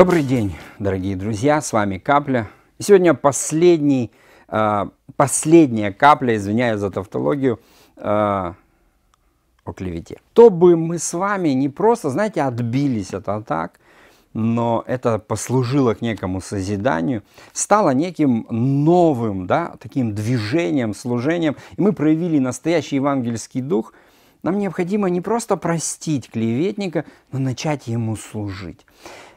Добрый день, дорогие друзья, с вами Капля. сегодня последний, а, последняя капля, извиняюсь за тавтологию, э, о клевете. То бы мы с вами не просто, знаете, отбились от атак, но это послужило к некому созиданию, стало неким новым, да, таким движением, служением, и мы проявили настоящий евангельский дух – нам необходимо не просто простить клеветника, но начать ему служить.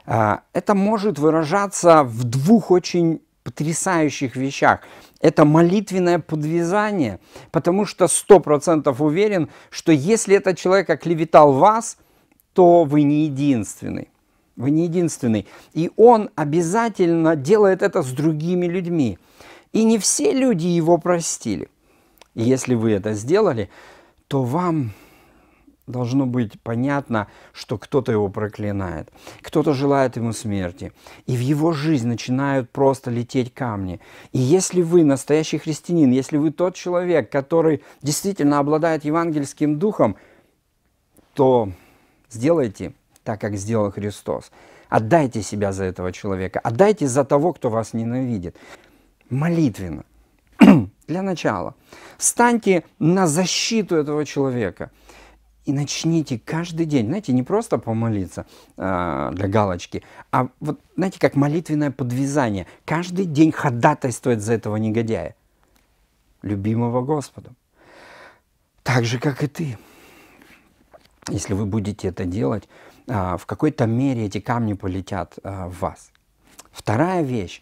А, это может выражаться в двух очень потрясающих вещах. Это молитвенное подвязание, потому что 100% уверен, что если этот человек оклеветал вас, то вы не единственный. Вы не единственный. И он обязательно делает это с другими людьми. И не все люди его простили. И если вы это сделали, то вам должно быть понятно, что кто-то его проклинает, кто-то желает ему смерти, и в его жизнь начинают просто лететь камни. И если вы настоящий христианин, если вы тот человек, который действительно обладает евангельским духом, то сделайте так, как сделал Христос. Отдайте себя за этого человека, отдайте за того, кто вас ненавидит. Молитвенно. Для начала. встаньте на защиту этого человека. И начните каждый день, знаете, не просто помолиться э, для галочки, а вот, знаете, как молитвенное подвязание. Каждый день ходатайствовать за этого негодяя, любимого Господом. Так же, как и ты. Если вы будете это делать, э, в какой-то мере эти камни полетят э, в вас. Вторая вещь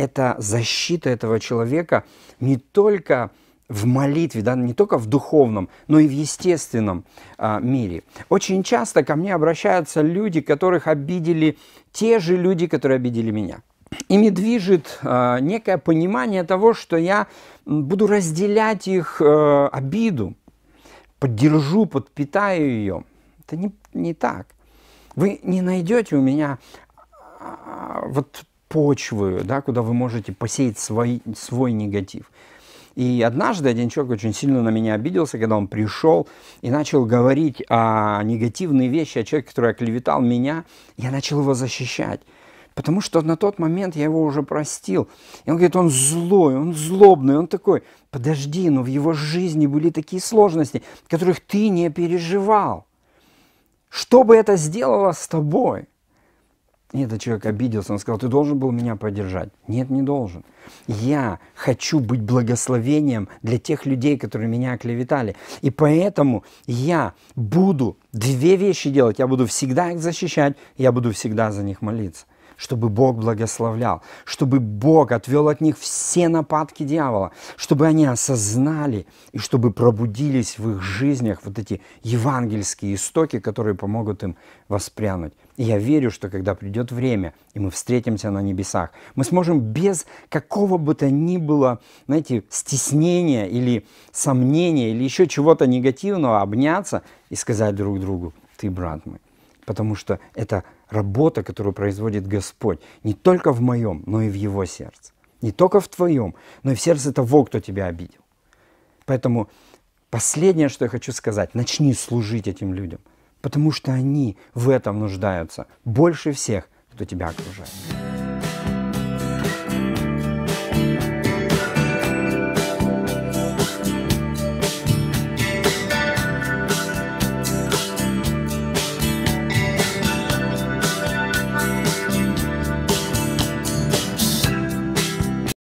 это защита этого человека не только в молитве, да, не только в духовном, но и в естественном а, мире. Очень часто ко мне обращаются люди, которых обидели те же люди, которые обидели меня. Ими движет а, некое понимание того, что я буду разделять их а, обиду, поддержу, подпитаю ее. Это не, не так. Вы не найдете у меня а, вот почвы, да, куда вы можете посеять свой, свой негатив. И однажды один человек очень сильно на меня обиделся, когда он пришел и начал говорить о негативные вещи, о человеке, который оклеветал меня. Я начал его защищать. Потому что на тот момент я его уже простил. И он говорит, он злой, он злобный, он такой. Подожди, но в его жизни были такие сложности, которых ты не переживал. Что бы это сделало с тобой? И этот человек обиделся, он сказал, ты должен был меня поддержать. Нет, не должен. Я хочу быть благословением для тех людей, которые меня оклеветали. И поэтому я буду две вещи делать. Я буду всегда их защищать, я буду всегда за них молиться чтобы Бог благословлял, чтобы Бог отвел от них все нападки дьявола, чтобы они осознали и чтобы пробудились в их жизнях вот эти евангельские истоки, которые помогут им воспрянуть. И я верю, что когда придет время, и мы встретимся на небесах, мы сможем без какого бы то ни было, знаете, стеснения или сомнения, или еще чего-то негативного обняться и сказать друг другу, ты брат мой потому что это работа, которую производит Господь, не только в моем, но и в его сердце. Не только в твоем, но и в сердце того, кто тебя обидел. Поэтому последнее, что я хочу сказать, начни служить этим людям, потому что они в этом нуждаются больше всех, кто тебя окружает.